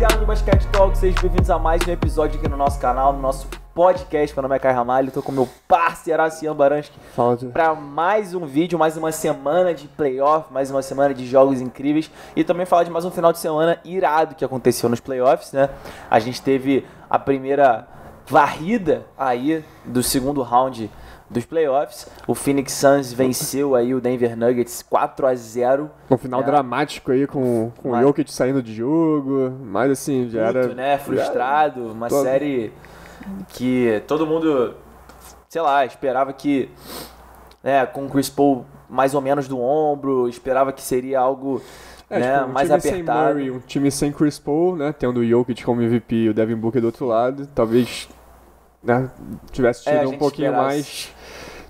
rapaziada do Basquete Talk, sejam bem-vindos a mais um episódio aqui no nosso canal, no nosso podcast. Meu nome é Caio Ramalho, tô com meu parceiro Cian Baranski para mais um vídeo, mais uma semana de playoff, mais uma semana de jogos incríveis e também falar de mais um final de semana irado que aconteceu nos playoffs, né? A gente teve a primeira varrida aí do segundo round dos playoffs. O Phoenix Suns venceu aí o Denver Nuggets 4 a 0 Um final é. dramático aí com, com mas, o Jokic saindo de jogo, mas assim, já muito, era... né? Frustrado, era... uma Todo... série que todo mundo, sei lá, esperava que, né, com o Chris Paul mais ou menos do ombro, esperava que seria algo... É, né, tipo, um mais time apertado. sem Murray, um time sem Chris Paul, né, tendo o Jokic como MVP e o Devin Booker do outro lado, talvez né, tivesse tido é, um pouquinho esperasse. mais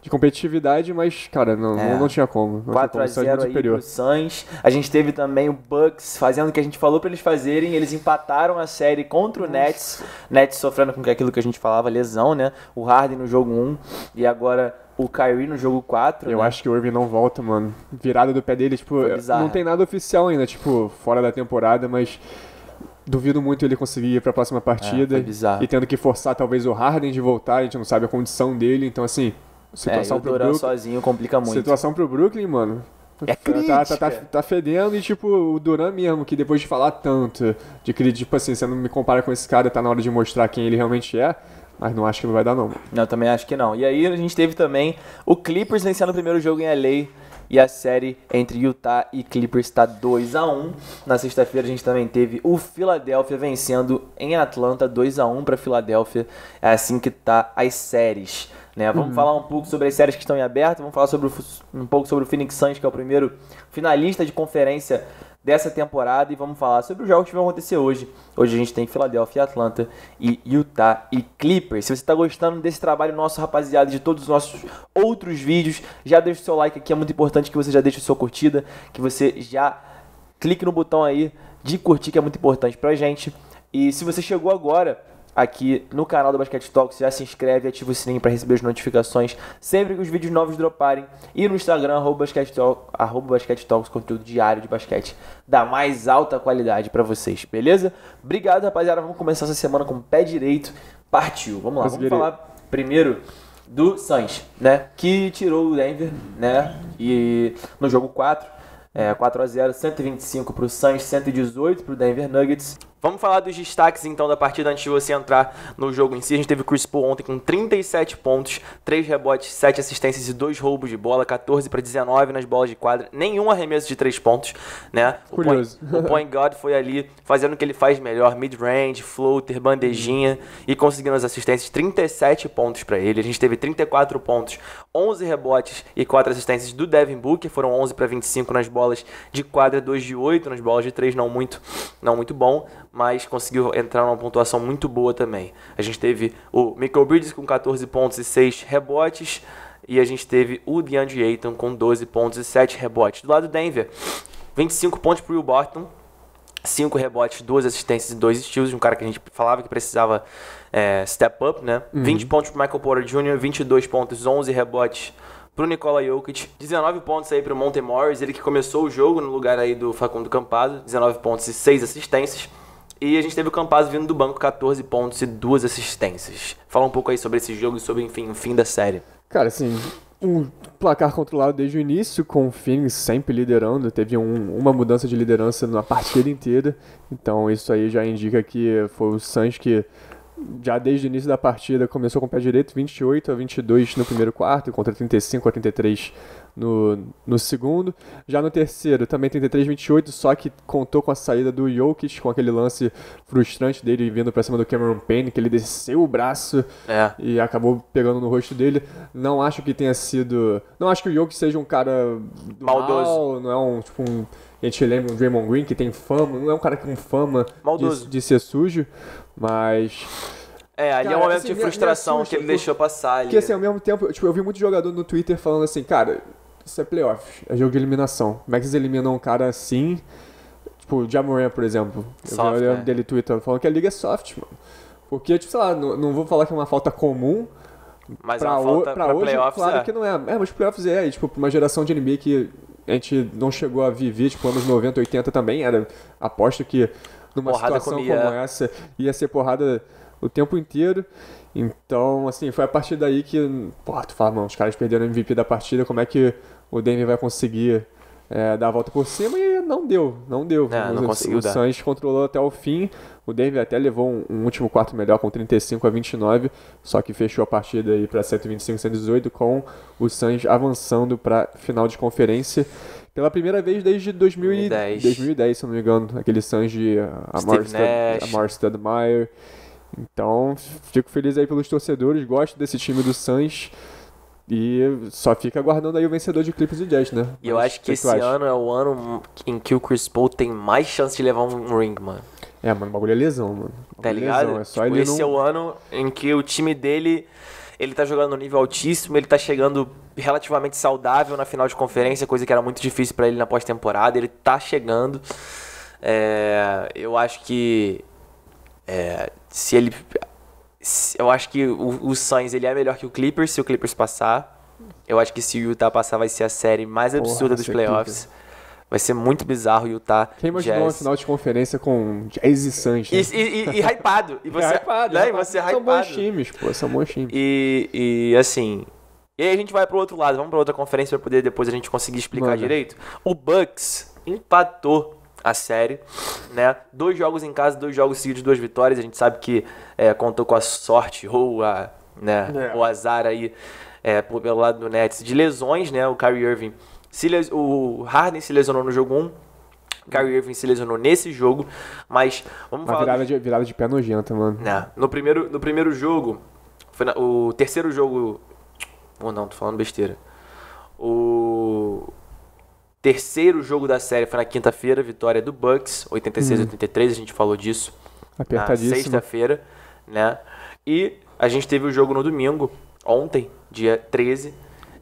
de competitividade, mas, cara, não, é. não, não, tinha como. Não 4 tinha como, a Suns. A gente teve também o Bucks fazendo o que a gente falou para eles fazerem. Eles empataram a série contra o Nossa. Nets. Nets sofrendo com aquilo que a gente falava, lesão, né? O Harden no jogo 1 e agora o Kyrie no jogo 4. Eu né? acho que o Irving não volta, mano. Virada do pé dele, tipo, não tem nada oficial ainda, tipo, fora da temporada, mas duvido muito ele conseguir ir para a próxima partida. É, bizarro. E tendo que forçar talvez o Harden de voltar, a gente não sabe a condição dele, então assim, situação é, o Durant sozinho complica muito. Situação pro Brooklyn, mano. É crítica. Tá, tá, tá, tá, tá fedendo e, tipo, o Duran mesmo, que depois de falar tanto, de que, tipo assim, você não me compara com esse cara, tá na hora de mostrar quem ele realmente é. Mas não acho que não vai dar, não. Não, também acho que não. E aí a gente teve também o Clippers vencendo o primeiro jogo em LA e a série entre Utah e Clippers está 2 a 1 Na sexta-feira a gente também teve o Philadelphia vencendo em Atlanta 2 a 1 para Philadelphia. É assim que tá as séries. Né? Vamos uhum. falar um pouco sobre as séries que estão em aberto. Vamos falar sobre o, um pouco sobre o Phoenix Suns, que é o primeiro finalista de conferência dessa temporada e vamos falar sobre os jogos que vão acontecer hoje. Hoje a gente tem Filadélfia, Atlanta e Utah e Clippers. Se você está gostando desse trabalho nosso, rapaziada, de todos os nossos outros vídeos, já deixa o seu like aqui, é muito importante que você já deixe a sua curtida, que você já clique no botão aí de curtir, que é muito importante pra gente. E se você chegou agora, aqui no canal do Basquete Talks. Já se inscreve, ativa o sininho para receber as notificações sempre que os vídeos novos droparem. E no Instagram, arroba Basquete, Talks, conteúdo diário de basquete da mais alta qualidade para vocês, beleza? Obrigado, rapaziada. Vamos começar essa semana com o pé direito. Partiu, vamos lá. Vamos falar primeiro do Suns, né? Que tirou o Denver, né? E no jogo 4, é, 4 x 0, 125 para o Suns, 118 para o Denver Nuggets. Vamos falar dos destaques então da partida antes de você entrar no jogo em si. A gente teve o Chris Paul ontem com 37 pontos, 3 rebotes, 7 assistências e 2 roubos de bola, 14 para 19 nas bolas de quadra, nenhum arremesso de 3 pontos, né? Curioso. O point, o point guard foi ali fazendo o que ele faz melhor, mid-range, floater, bandejinha e conseguindo as assistências, 37 pontos para ele. A gente teve 34 pontos, 11 rebotes e 4 assistências do Devin Booker, foram 11 para 25 nas bolas de quadra, 2 de 8 nas bolas de 3, não muito, não muito bom mas conseguiu entrar numa pontuação muito boa também. A gente teve o Michael Bridges com 14 pontos e 6 rebotes, e a gente teve o DeAndre Ayton com 12 pontos e 7 rebotes. Do lado do Denver, 25 pontos para o Will Barton, 5 rebotes, 2 assistências e 2 estilos, um cara que a gente falava que precisava é, step up, né? Uhum. 20 pontos para Michael Porter Jr., 22 pontos, 11 rebotes pro Nikola Jokic, 19 pontos aí para o Morris, ele que começou o jogo no lugar aí do Facundo Campado, 19 pontos e 6 assistências. E a gente teve o Campazzo vindo do banco, 14 pontos e duas assistências. Fala um pouco aí sobre esse jogo e sobre, enfim, o fim da série. Cara, assim, um placar controlado desde o início, com o Phoenix sempre liderando. Teve um, uma mudança de liderança na partida inteira. Então isso aí já indica que foi o Suns que já desde o início da partida, começou com o pé direito, 28 a 22 no primeiro quarto, contra 35 a 33 no, no segundo. Já no terceiro, também 33 a 28, só que contou com a saída do Jokic, com aquele lance frustrante dele vindo para cima do Cameron Payne, que ele desceu o braço é. e acabou pegando no rosto dele. Não acho que tenha sido... Não acho que o Jokic seja um cara... Maldoso. Mal, não é um, tipo, um a gente lembra o Draymond Green, que tem fama, não é um cara com fama de, de, ser sujo, mas. É, ali cara, é um momento assim, de frustração que ele deixou passar ali. assim, ao mesmo tempo, tipo, eu vi muito jogador no Twitter falando assim, cara, isso é playoffs, é jogo de eliminação. Como é que eles eliminam um cara assim? Tipo, o Jamoran, por exemplo. Soft, eu vi né? dele Twitter falando que a liga é soft, mano. Porque, tipo, sei lá, não, não vou falar que é uma falta comum, mas é pra, o, pra, pra hoje, claro é. que não é. É, mas playoffs é, tipo, tipo, uma geração de NBA que a gente não chegou a viver, tipo, anos 90, 80 também, era, aposto que numa porrada situação comia. como essa ia ser porrada o tempo inteiro. Então, assim, foi a partir daí que, porra, tu fala, mano, os caras perderam o MVP da partida, como é que o Denver vai conseguir é, dar a volta por cima e não deu, não deu. É, não, não conseguiu o, dar. o Sainz controlou até o fim, o David até levou um, um, último quarto melhor com 35 a 29, só que fechou a partida aí para 125 a 118 com o Sainz avançando para final de conferência. Pela primeira vez desde 2010, 2010 se não me engano, aquele Sainz de Amar Studmeyer. Então, fico feliz aí pelos torcedores, gosto desse time do Sainz. E só fica aguardando aí o vencedor de clipes e jazz, né? E eu acho que, que é esse ano é o ano em que o Chris Paul tem mais chance de levar um ring, mano. É, mano, o bagulho é lesão, mano. Bagulho tá é ligado? É lesão, é tipo, esse não... é o ano em que o time dele ele tá jogando no nível altíssimo, ele tá chegando relativamente saudável na final de conferência, coisa que era muito difícil para ele na pós-temporada, ele tá chegando. É, eu acho que é, se ele eu acho que o, o Suns ele é melhor que o Clippers se o Clippers passar. Eu acho que se o Utah passar vai ser a série mais absurda dos playoffs. Clipper. Vai ser muito bizarro o Utah. Quem imaginou uma final de conferência com Jazz e Suns? Né? E, e, e, e hypado. E você, é hypado, né? É e você hypado. São bons times, pô. São bons times. E, e assim... E aí a gente vai pro outro lado. Vamos pra outra conferência pra poder depois a gente conseguir explicar Mano. direito. O Bucks empatou a série, né? Dois jogos em casa, dois jogos seguidos, duas vitórias. A gente sabe que é, contou com a sorte ou a, né, é. o azar aí é, pelo lado do Nets de lesões, né? O Kyrie Irving, se les... o Harden se lesionou no jogo 1, Kyrie Irving se lesionou nesse jogo, mas vamos Uma falar virada, do... de, virada de pé nojenta, mano. Né? No primeiro, no primeiro jogo, foi na... o terceiro jogo, ou oh, não, tô falando besteira. O Terceiro jogo da série foi na quinta-feira, vitória do Bucks, 86 hum. 83, a gente falou disso. Apertadíssimo. Na sexta-feira, né? E a gente teve o jogo no domingo, ontem, dia 13,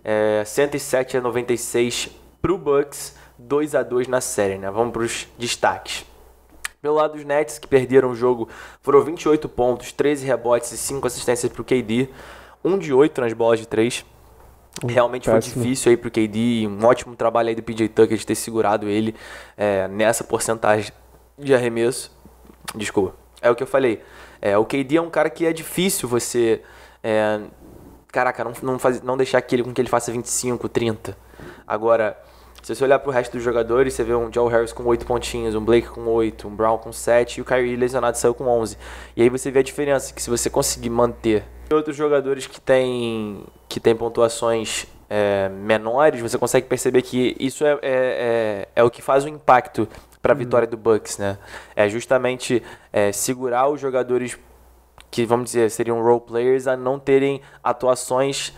é, 107 a 96 pro Bucks, 2 a 2 na série, né? Vamos pros destaques. Pelo lado dos Nets, que perderam o jogo, foram 28 pontos, 13 rebotes e 5 assistências pro KD, 1 de 8 nas bolas de 3. Realmente Péssimo. foi difícil aí pro KD, um ótimo trabalho aí do PJ Tucker de ter segurado ele é, nessa porcentagem de arremesso. Desculpa, é o que eu falei. É, o KD é um cara que é difícil você. É, caraca, não, não, faz, não deixar aquele com que ele faça 25, 30. Agora, se você olhar pro resto dos jogadores, você vê um Joe Harris com 8 pontinhos, um Blake com 8, um Brown com 7 e o Kyrie lesionado saiu com 11. E aí você vê a diferença que se você conseguir manter outros jogadores que têm que tem pontuações é, menores, você consegue perceber que isso é, é, é, é o que faz o impacto para a hum. vitória do Bucks, né? É justamente é, segurar os jogadores que, vamos dizer, seriam role players a não terem atuações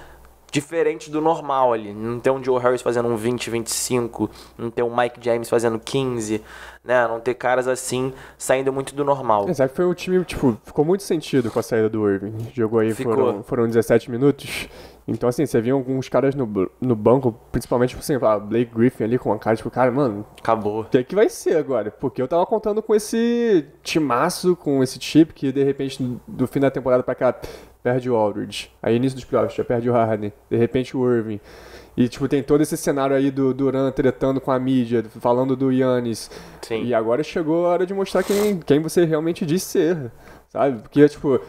diferente do normal ali. Não tem um Joe Harris fazendo um 20, 25, não tem um Mike James fazendo 15, né? Não ter caras assim saindo muito do normal. Exato, foi o time, tipo, ficou muito sentido com a saída do Irving. Jogou aí, foram, foram 17 minutos. Então, assim, você viu alguns caras no, no banco, principalmente, tipo assim, a ah, Blake Griffin ali com a cara, tipo, cara, mano... Acabou. O que é que vai ser agora? Porque eu tava contando com esse timaço, com esse chip, que de repente, do fim da temporada pra cá, perde o Aldridge. Aí início dos playoffs, já perde o Harden. De repente o Irving. E, tipo, tem todo esse cenário aí do Duran tretando com a mídia, falando do Yannis. Sim. E agora chegou a hora de mostrar quem, quem você realmente diz ser, sabe? Porque, tipo,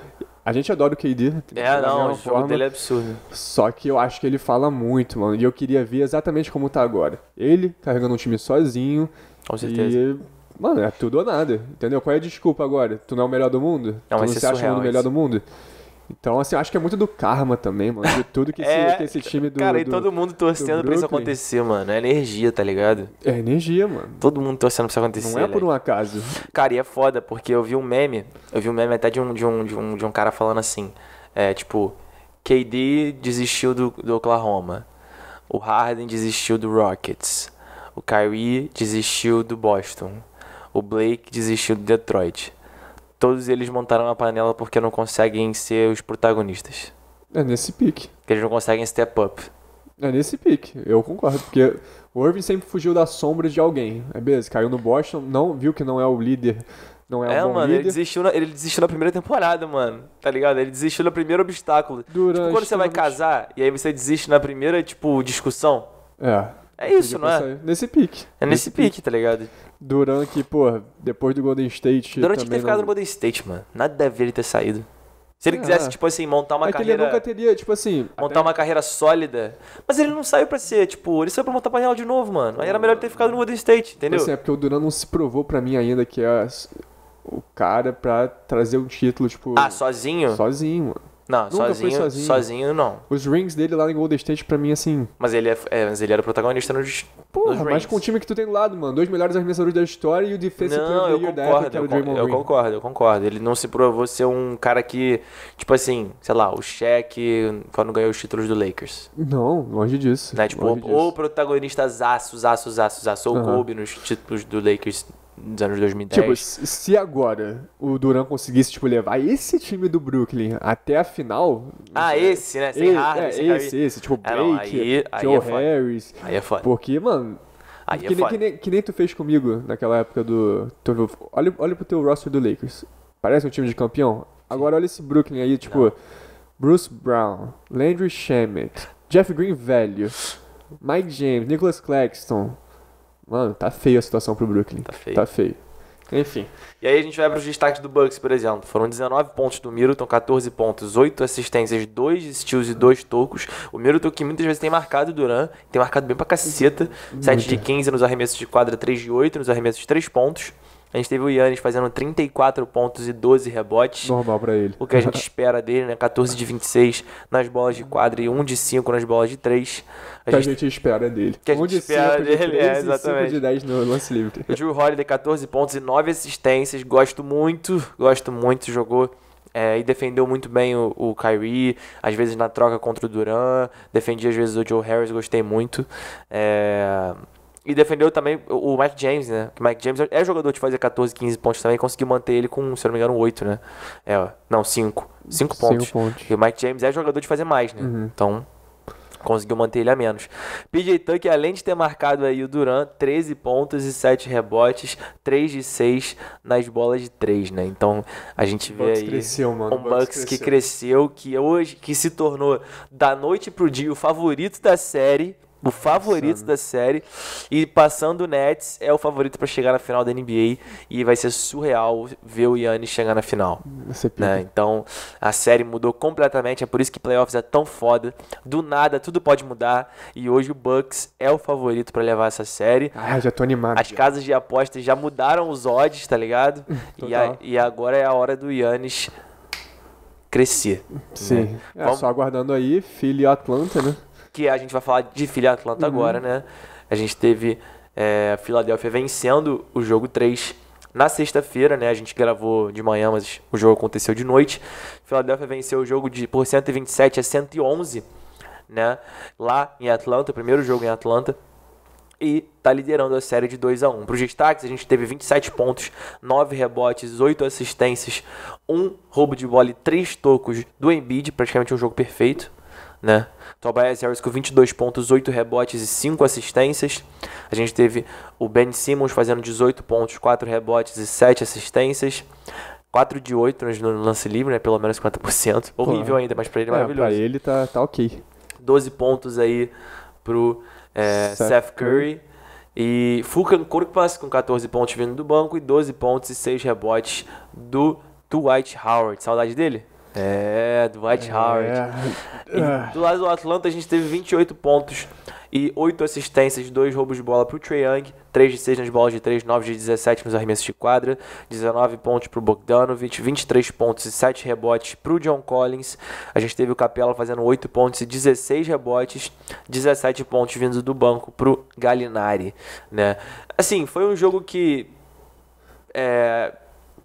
a gente adora o KD. É, não, o jogo dele é absurdo. Só que eu acho que ele fala muito, mano. E eu queria ver exatamente como tá agora. Ele carregando um time sozinho. Com certeza. E, mano, é tudo ou nada, entendeu? Qual é a desculpa agora? Tu não é o melhor do mundo? Não, tu não se acha o melhor isso. do mundo? Então, assim, acho que é muito do karma também, mano. De tudo que, é, esse, que esse time do. Cara, e todo mundo torcendo pra isso acontecer, mano. É energia, tá ligado? É energia, mano. Todo mundo torcendo pra isso acontecer. Não é por né? um acaso. Cara, e é foda, porque eu vi um meme. Eu vi um meme até de um, de um, de um, de um cara falando assim. É, tipo, KD desistiu do, do Oklahoma. O Harden desistiu do Rockets. O Kyrie desistiu do Boston. O Blake desistiu do Detroit todos eles montaram a panela porque não conseguem ser os protagonistas. É nesse pique. Porque eles não conseguem step up. É nesse pique, eu concordo, porque o Irving sempre fugiu da sombra de alguém. É beleza, caiu no Boston, não viu que não é o líder não é, é um mano, líder. Ele, desistiu na, ele desistiu na primeira temporada, mano. Tá ligado? Ele desistiu no primeiro obstáculo. Durante tipo, quando você vai casar e aí você desiste na primeira, tipo, discussão. É. É isso, não é? Nesse pique. É nesse, pique, pique, tá ligado? Duran que, pô, depois do Golden State. Duran tinha que ter ficado não... no Golden State, mano. Nada deve ele ter saído. Se ele é. quisesse, tipo assim, montar uma é carreira. Que ele nunca teria, tipo assim. Montar até... uma carreira sólida. Mas ele não saiu pra ser, tipo, ele saiu pra montar pra Real de novo, mano. Aí era melhor ele ter ficado no Golden State, entendeu? Assim, é porque o Duran não se provou pra mim ainda que é o cara pra trazer um título, tipo. Ah, sozinho? Sozinho, mano. Não, Nunca sozinho, sozinho. Sozinho, não. Os rings dele lá em Golden State, pra mim, assim. Mas ele, é, é mas ele era o protagonista nos. Porra, nos mas rings. com o time que tu tem do lado, mano. Dois melhores arremessadores da história e o defensive não, player eu da concordo, da época, eu, que era o eu concordo, eu concordo. Ele não se provou ser um cara que, tipo assim, sei lá, o cheque quando ganhou os títulos do Lakers. Não, longe disso. Né? Tipo, longe ou, disso. ou protagonista zaço, zaço, zaço, zaço, ou Kobe nos títulos do Lakers nos anos 2010. Tipo, se agora o Duran conseguisse tipo, levar esse time do Brooklyn até a final. Ah, esse, né? Sem esse, Harden, é, sem esse, esse, tipo, é, Blake, não, aí, aí Joe é Harris. Aí é foda. Porque, mano. Aí é que, é nem, que, nem, que, nem, tu fez comigo naquela época do. Olha, olha pro teu roster do Lakers. Parece um time de campeão. Agora olha esse Brooklyn aí, tipo. Não. Bruce Brown, Landry Shamet, Jeff Green velho, Mike James, Nicholas Claxton. Mano, tá feio a situação pro Brooklyn. Tá feio. Tá feio. Enfim. E aí a gente vai para os destaques do Bucks, por exemplo. Foram 19 pontos do Middleton, 14 pontos, 8 assistências, 2 steals e 2 tocos. O Middleton que muitas vezes tem marcado o Duran, tem marcado bem pra caceta. 7 de 15 nos arremessos de quadra, 3 de 8 nos arremessos de 3 pontos. A gente teve o Yannis fazendo 34 pontos e 12 rebotes. Normal para ele. O que a gente espera dele, né? 14 de 26 nas bolas de quadra e 1 de 5 nas bolas de 3. A que gente... a gente espera dele. Que a gente, a gente espera 5 dele, é, de 3 é, exatamente. 5 de 10 no lance livre. O Drew Holiday, 14 pontos e 9 assistências. Gosto muito, gosto muito. Jogou é, e defendeu muito bem o, o Kyrie, às vezes na troca contra o Duran, Defendi às vezes o Joe Harris, gostei muito. É, e defendeu também o Mike James, né? o Mike James é jogador de fazer 14, 15 pontos também. Conseguiu manter ele com, se não me engano, 8, né? É, não, 5. 5 pontos. pontos. E o Mike James é jogador de fazer mais, né? Uhum. Então, conseguiu manter ele a menos. PJ Tuck, além de ter marcado aí o Durant, 13 pontos e 7 rebotes, 3 de 6 nas bolas de 3, né? Então a gente vê aí cresceu, mano. um Bucks, que cresceu, que hoje que se tornou da noite pro dia o favorito da série o favorito da série. E passando o Nets, é o favorito para chegar na final da NBA. E vai ser surreal ver o Yannis chegar na final. Né? Então, a série mudou completamente. É por isso que playoffs é tão foda. Do nada, tudo pode mudar. E hoje o Bucks é o favorito para levar essa série. Ah, já tô animado. As casas de apostas já mudaram os odds, tá ligado? e, a, e agora é a hora do Yannis crescer. Sim. Né? É, Vamos... Só aguardando aí, filho Atlanta, né? que a gente vai falar de filha Atlanta uhum. agora, né? A gente teve é, a Filadélfia vencendo o jogo 3 na sexta-feira, né? A gente gravou de manhã, mas o jogo aconteceu de noite. Filadélfia venceu o jogo de por 127 a 111, né? Lá em Atlanta, o primeiro jogo em Atlanta. E tá liderando a série de 2 a 1 Para os destaques, a gente teve 27 pontos, 9 rebotes, 8 assistências, um roubo de bola e 3 tocos do Embiid, praticamente um jogo perfeito né? Tobias Harris com 22 pontos, 8 rebotes e 5 assistências. A gente teve o Ben Simmons fazendo 18 pontos, 4 rebotes e 7 assistências. 4 de 8 no lance livre, né? Pelo menos 50%. Horrível ainda, mas pra ele é, é maravilhoso. Pra ele tá, tá ok. 12 pontos aí pro é, Seth, Seth Curry. Curry. E Fulcan Kurkpas com 14 pontos vindo do banco e 12 pontos e 6 rebotes do Dwight Howard. Saudade dele? É, Dwight é. Howard. Ah. do lado do Atlanta, a gente teve 28 pontos e 8 assistências, 2 roubos de bola para o Trey Young, 3 de 6 nas bolas de 3, 9 de 17 nos arremessos de quadra, 19 pontos para o Bogdanovich, 23 pontos e 7 rebotes para o John Collins. A gente teve o Capela fazendo 8 pontos e 16 rebotes, 17 pontos vindo do banco para o Gallinari. Né? Assim, foi um jogo que... É,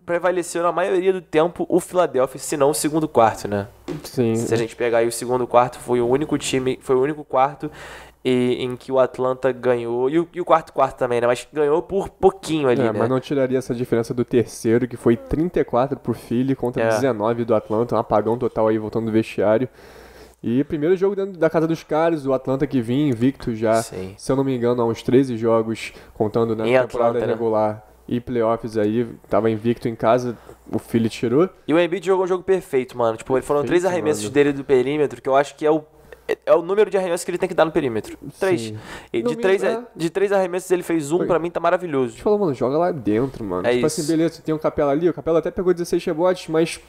prevaleceu na maioria do tempo o Philadelphia, se não o segundo quarto, né? Sim. Se a gente pegar aí o segundo quarto, foi o único time, foi o único quarto e, em que o Atlanta ganhou, e o, e o, quarto quarto também, né? Mas ganhou por pouquinho ali, é, né? Mas não tiraria essa diferença do terceiro, que foi 34 pro Philly contra é. 19 do Atlanta, um apagão total aí voltando do vestiário. E primeiro jogo dentro da casa dos caras, o Atlanta que vinha invicto já, Sim. se eu não me engano, há uns 13 jogos, contando na né, temporada Atlanta, né? regular. Né? e playoffs aí, tava invicto em casa, o Philly tirou. E o Embiid jogou um jogo perfeito, mano. Tipo, perfeito, foram três arremessos mano. dele do perímetro, que eu acho que é o é o número de arremessos que ele tem que dar no perímetro. Três. E de, três é, é... de três arremessos ele fez um, Foi. pra mim tá maravilhoso. Tipo, falou, mano, joga lá dentro, mano. É tipo assim, isso. assim, beleza, tem um capela ali, o capela até pegou 16 rebotes, mas.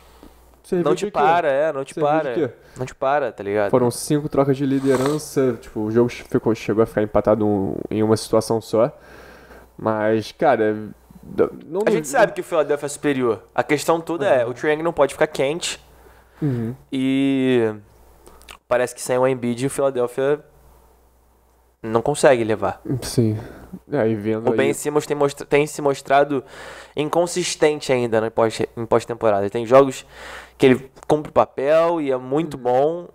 Serviu não te para, é, não te Serviu para. Não te para, tá ligado? Foram cinco trocas de liderança, tipo, o jogo ficou, chegou a ficar empatado um, em uma situação só. Mas, cara, não, a gente sabe que o Philadelphia é superior. A questão toda é, uhum. é, o Triangle não pode ficar quente. Uhum. E parece que sem o Embiid o Philadelphia não consegue levar. Sim. aí é, vendo o Ben aí... Simmons tem, mostra... tem se mostrado inconsistente ainda né, em pós-temporada. Tem jogos que ele cumpre o papel e é muito uhum. bom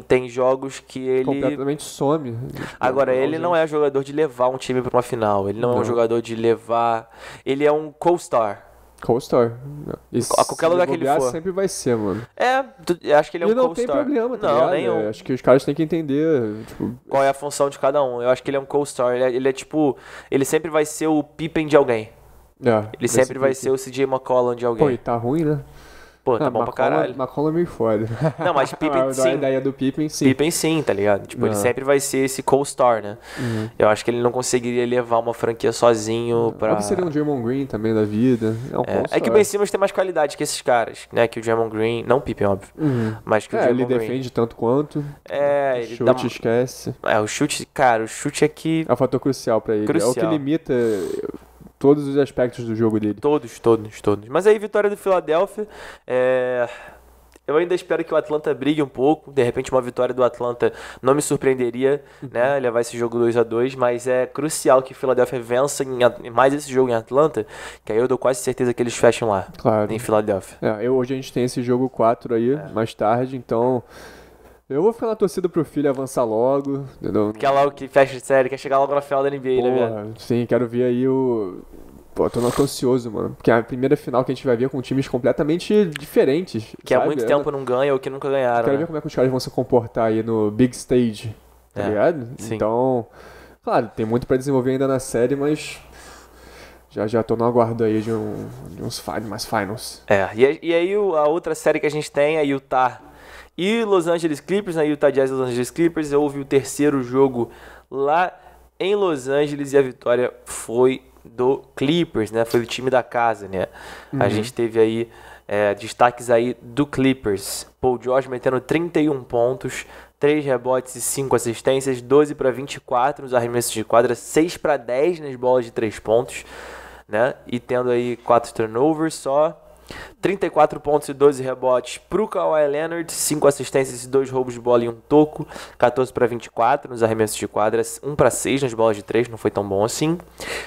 tem jogos que ele. Completamente some. Agora, ele não é jogador de levar um time para uma final. Ele não, não, é um jogador de levar. Ele é um co-star. Co-star. A qualquer lugar que ele for. sempre vai ser, mano. É, acho que ele é e um co-star. não tem problema, tá Não, ligado? nenhum. É, acho que os caras têm que entender, tipo... Qual é a função de cada um. Eu acho que ele é um co-star. Ele, é, ele, é, tipo... Ele sempre vai ser o Pippen de alguém. É, ele vai sempre ser vai ser o CJ McCollum de alguém. Pô, e tá ruim, né? Pô, tá ah, bom McCollum, pra caralho. McCollum é meio foda. Não, mas Pippen sim. A ideia do Pippen sim. Pippen sim, tá ligado? Tipo, não. ele ah. sempre vai ser esse co-star, né? Uhum. Eu acho que ele não conseguiria levar uma franquia sozinho ah, pra... Ou seria um Diamond Green também da vida. É, um é. é que o Ben Simmons tem mais qualidade que esses caras, né? Que o Diamond Green... Não o Pippen, óbvio. Uhum. Mas que o é, ele defende tanto quanto. É, ele chute dá... esquece. É, o chute... Cara, o chute é que... É um fator crucial pra ele. Crucial. É o que limita todos os aspectos do jogo dele. Todos, todos, todos. Mas aí, vitória do Philadelphia. É... Eu ainda espero que o Atlanta brigue um pouco. De repente, uma vitória do Atlanta não me surpreenderia, uhum. né? Levar esse jogo 2 a 2 mas é crucial que o Philadelphia vença em, mais esse jogo em Atlanta, que aí eu dou quase certeza que eles fecham lá, claro. em Filadélfia. É, eu, hoje a gente tem esse jogo 4 aí, é. mais tarde, então eu vou ficar na torcida pro filho avançar logo, quer Quer logo que fecha de série, quer chegar logo na final da NBA, né, Porra, né, velho? Sim, quero ver aí o. Pô, tô muito ansioso, mano. Porque é a primeira final que a gente vai ver com times completamente diferentes. Que sabe? há muito é, tempo não ganha ou que nunca ganharam. Quero né? ver como é que os caras vão se comportar aí no big stage, tá é, ligado? Sim. Então, claro, tem muito para desenvolver ainda na série, mas já já tô no aguardo aí de, um, de uns mais finals. É, e, e aí a outra série que a gente tem é Utah e Los Angeles Clippers, na né? Utah Jazz Los Angeles Clippers. Houve o terceiro jogo lá em Los Angeles e a vitória foi do Clippers, né? Foi o time da casa, né? Uhum. A gente teve aí é, destaques aí do Clippers. Paul George metendo 31 pontos, 3 rebotes e 5 assistências, 12 para 24 nos arremessos de quadra, 6 para 10 nas bolas de 3 pontos, né? E tendo aí 4 turnovers só. 34 pontos e 12 rebotes para o Kawhi Leonard, 5 assistências e 2 roubos de bola e um toco, 14 para 24 nos arremessos de quadra, 1 para 6 nas bolas de 3, não foi tão bom assim.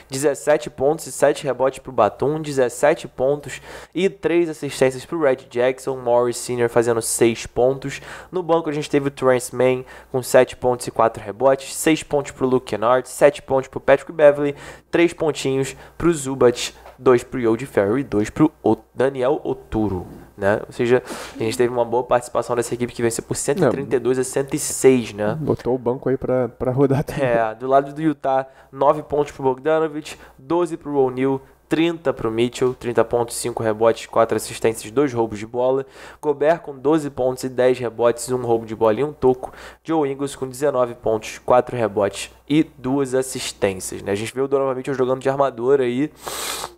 17 pontos e 7 rebotes para o Batum, 17 pontos e 3 assistências para o Red Jackson, Morris Sr. fazendo 6 pontos. No banco a gente teve o Terrence Mann com 7 pontos e 4 rebotes, 6 pontos para o Luke Kennard, 7 pontos para o Patrick Beverly, 3 pontinhos para o Zubat dois pro Yogi Ferry e dois pro o Daniel Oturo. Né? Ou seja, a gente teve uma boa participação dessa equipe que venceu por 132 Não, a 106, né? Botou o banco aí pra, pra rodar também. É, do lado do Utah, 9 pontos pro Bogdanovich, 12 pro O'Neill. 30 para o Mitchell, 30 pontos, 5 rebotes, 4 assistências, 2 roubos de bola. Gobert com 12 pontos e 10 rebotes, 1 roubo de bola e 1 toco. Joe Ingles com 19 pontos, 4 rebotes e 2 assistências. Né? A gente vê o Donovan Mitchell jogando de armador aí,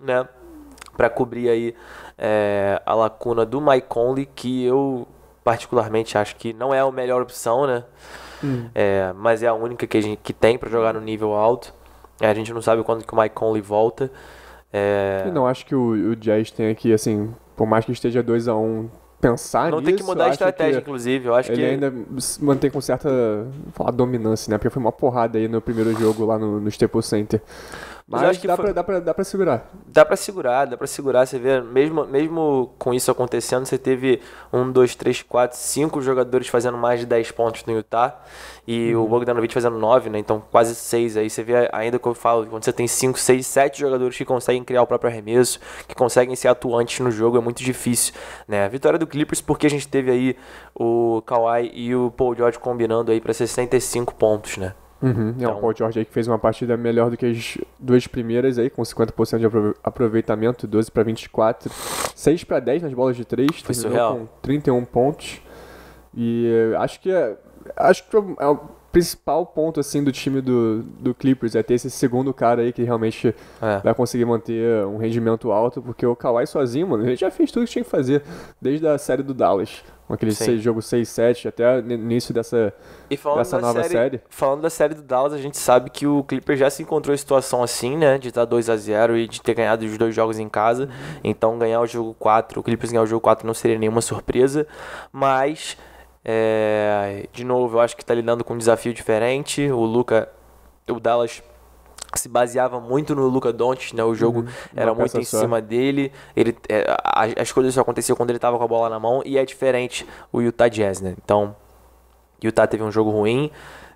né? Para cobrir aí é, a lacuna do Mike Conley, que eu particularmente acho que não é a melhor opção, né? Hum. É, mas é a única que a gente que tem para jogar no nível alto. É, a gente não sabe quando que o Mike Conley volta. É... Eu não acho que o, o Jazz tenha que, assim, por mais que esteja 2 a 1 um, pensar não nisso. Não tem que mudar a estratégia, inclusive. Eu acho ele que... ainda mantém com certa falar, dominância, né? Porque foi uma porrada aí no primeiro jogo lá no, no Staples Center. Mas, Mas acho que dá, foi... pra, dá, pra, dá pra segurar. Dá pra segurar, dá pra segurar. Você vê, mesmo, mesmo com isso acontecendo, você teve um, dois, três, quatro, cinco jogadores fazendo mais de 10 pontos no Utah e o uhum. Bogdanovich fazendo 9, né? Então quase seis. Aí você vê ainda que eu falo, quando você tem cinco, seis, sete jogadores que conseguem criar o próprio arremesso, que conseguem ser atuantes no jogo, é muito difícil, né? A vitória do Clippers porque a gente teve aí o Kawhi e o Paul George combinando aí para 65 pontos, né? Uhum. É então, é, o Paul George aí que fez uma partida melhor do que as duas primeiras aí, com 50% de aproveitamento, 12 para 24, 6 para 10 nas bolas de 3, Foi terminou surreal. com 31 pontos. E eh, acho que é, acho que é, é principal ponto assim do time do, do Clippers é ter esse segundo cara aí que realmente é. vai conseguir manter um rendimento alto, porque o Kawhi sozinho, mano, ele já fez tudo que tinha que fazer desde a série do Dallas, com aquele seis jogo 6 7 até o início dessa dessa nova série, série, Falando da série do Dallas, a gente sabe que o Clippers já se encontrou em situação assim, né, de estar tá 2 a 0 e de ter ganhado os dois jogos em casa. Então ganhar o jogo 4, o Clippers ganhar o jogo 4 não seria nenhuma surpresa, mas é, de novo, eu acho que está lidando com um desafio diferente. O Luca, o Dallas se baseava muito no Luca Doncic, né? O jogo uhum, era muito em só. cima dele. Ele, é, as, coisas só aconteciam quando ele estava com a bola na mão e é diferente o Utah Jazz, né? Então, Utah teve um jogo ruim.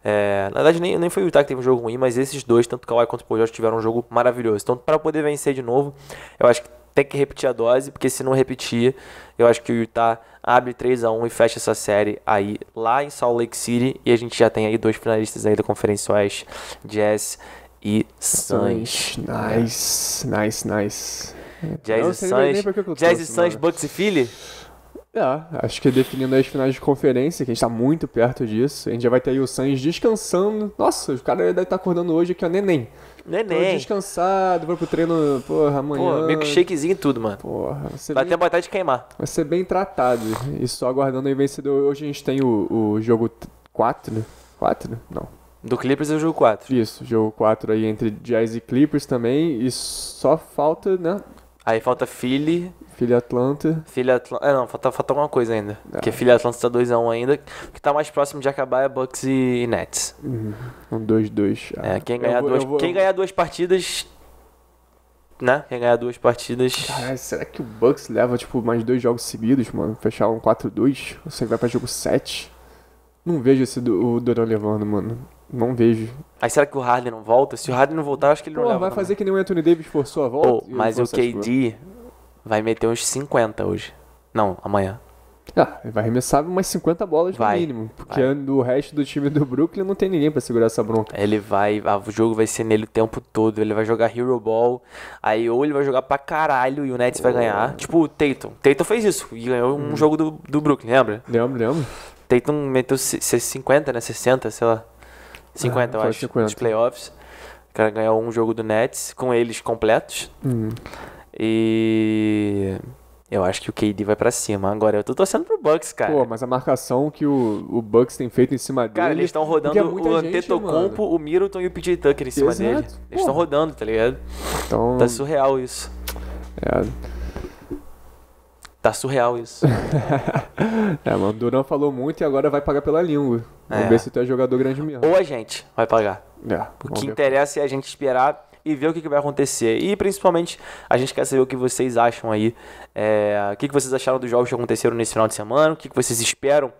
É, na verdade, nem, nem foi o Utah que teve um jogo ruim, mas esses dois, tanto o Kawhi quanto o Paul George, tiveram um jogo maravilhoso. Então, para poder vencer de novo, eu acho que tem que repetir a dose, porque se não repetir, eu acho que o Utah abre 3 a 1 e fecha essa série aí lá em Salt Lake City. E a gente já tem aí dois finalistas aí da Conferência Oeste, Jazz e Suns. Nice, nice, nice. Jazz Não, e Suns, Jazz e Suns, Bucks e Philly? É, acho que definindo as finais de conferência, que a gente tá muito perto disso, a gente já vai ter aí o Suns descansando. Nossa, o cara deve estar tá acordando hoje aqui, ó, é neném. Neném. Tô descansado, vou pro treino, porra, amanhã. Porra, shakezinho e tudo, mano. Porra. Vai bem... ter vontade de queimar. Vai ser bem tratado. E só aguardando o vencedor. Hoje a gente tem o, o jogo 4, né? 4? Não. Do Clippers é o jogo 4. Isso, jogo 4 aí entre Jazz e Clippers também. E só falta, né? Aí falta Philly Filha Atlanta. Filha Atlanta. É, não, falta, falta alguma coisa ainda. Ah. Porque Filha Atlanta tá 2x1 um ainda. O que tá mais próximo de acabar é Bucks e Nets. Uhum. Um 2-2. x Ah. É, quem ganhar, vou, duas, vou, quem ganhar duas partidas né? Quem ganhar duas partidas. Caralho, será que o Bucks leva, tipo, mais dois jogos seguidos, mano? Fechar um 4-2? Ou será que vai pra jogo 7? Não vejo esse do, o Durant levando, mano. Não vejo. Aí será que o Harden não volta? Se o Harden não voltar, acho que ele Pô, não leva. vai também. fazer que nem o Anthony Davis forçou a volta. Oh, mas o KD, vai meter uns 50 hoje. Não, amanhã. Ah, vai arremessar umas 50 bolas vai, no mínimo. Porque vai. resto do time do Brooklyn não tem ninguém para segurar essa bronca. Ele vai. Ah, o jogo vai ser nele o tempo todo. Ele vai jogar Hero Ball. Aí ou ele vai jogar pra caralho e o Nets oh. vai ganhar. Oh. Tipo o Tayton. Tayton fez isso e ganhou hum. um jogo do, do Brooklyn, lembra? Lembro, lembro. Tayton meteu 50, né? 60, sei lá. 50, ah, eu acho. 50. Nos playoffs. O cara ganhou um jogo do Nets com eles completos. Hum. E eu acho que o KD vai para cima. Agora, eu tô torcendo pro Bucks, cara. Pô, mas a marcação que o, o Bucks tem feito em cima dele... Cara, eles estão rodando é o Antetokounmpo, o Middleton e o PJ Tucker em cima Exato. dele. Eles estão rodando, tá ligado? Então... Tá surreal isso. É... Tá surreal isso. é, mano, Duran falou muito e agora vai pagar pela língua. Vamos é. ver se tu é jogador grande mesmo. Ou a gente vai pagar. É, o que ver. interessa é a gente esperar e ver o que, que, vai acontecer. E principalmente a gente quer saber o que vocês acham aí. É, o que, que, vocês acharam dos jogos que aconteceram nesse final de semana? O que, que, vocês esperam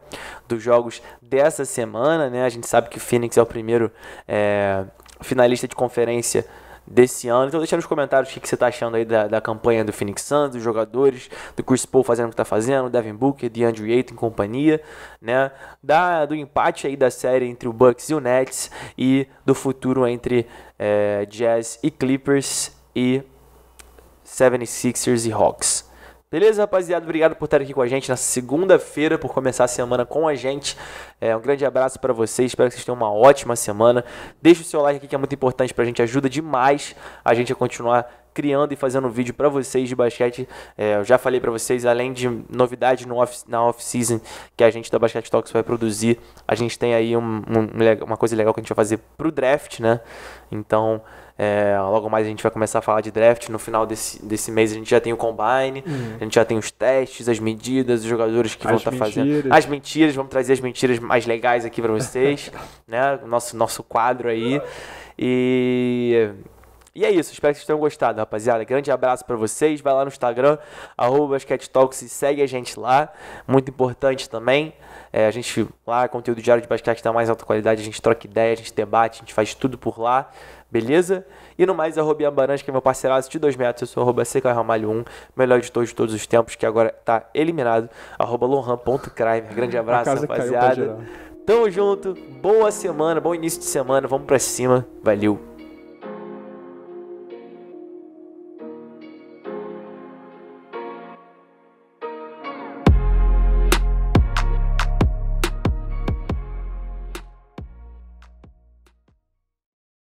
dos jogos dessa semana? Né? A gente sabe que o Phoenix é o primeiro é, finalista de conferência desse ano. Então deixa nos comentários o que, você está achando aí da, da campanha do Phoenix Suns, dos jogadores, do Chris Paul fazendo o que está fazendo, Devin Booker, DeAndre Ayton e companhia, né? Da, do empate aí da série entre o Bucks e o Nets e do futuro entre é, Jazz e Clippers e 76ers e Hawks. Beleza, rapaziada? Obrigado por estar aqui com a gente na segunda-feira, por começar a semana com a gente. É, um grande abraço para vocês, espero que vocês tenham uma ótima semana. Deixa o seu like aqui que é muito importante para a gente, ajuda demais a gente a continuar criando e fazendo vídeo para vocês de basquete. É, eu já falei para vocês, além de novidades no off, na off-season que a gente da Basquete Talks vai produzir, a gente tem aí um, um, uma coisa legal que a gente vai fazer pro draft, né? Então, é, logo mais a gente vai começar a falar de draft. No final desse, desse mês a gente já tem o combine, uhum. a gente já tem os testes, as medidas, os jogadores que as vão estar tá fazendo. As mentiras, vamos trazer as mentiras mais legais aqui para vocês, né? Nosso, nosso quadro aí. E e é isso, espero que vocês tenham gostado, rapaziada. Grande abraço para vocês. Vai lá no Instagram, arroba Talks, e segue a gente lá. Muito importante também. É, a gente lá, conteúdo diário de basquete da mais alta qualidade, a gente troca ideia, a gente debate, a gente faz tudo por lá beleza? E no mais, arroba Ian que é meu parceiraço de 2 metros, eu sou arroba CKRamalho1, melhor editor de todos os tempos, que agora tá eliminado, arroba lonran.crime. Grande abraço, rapaziada. Tamo junto, boa semana, bom início de semana, vamos pra cima, valeu!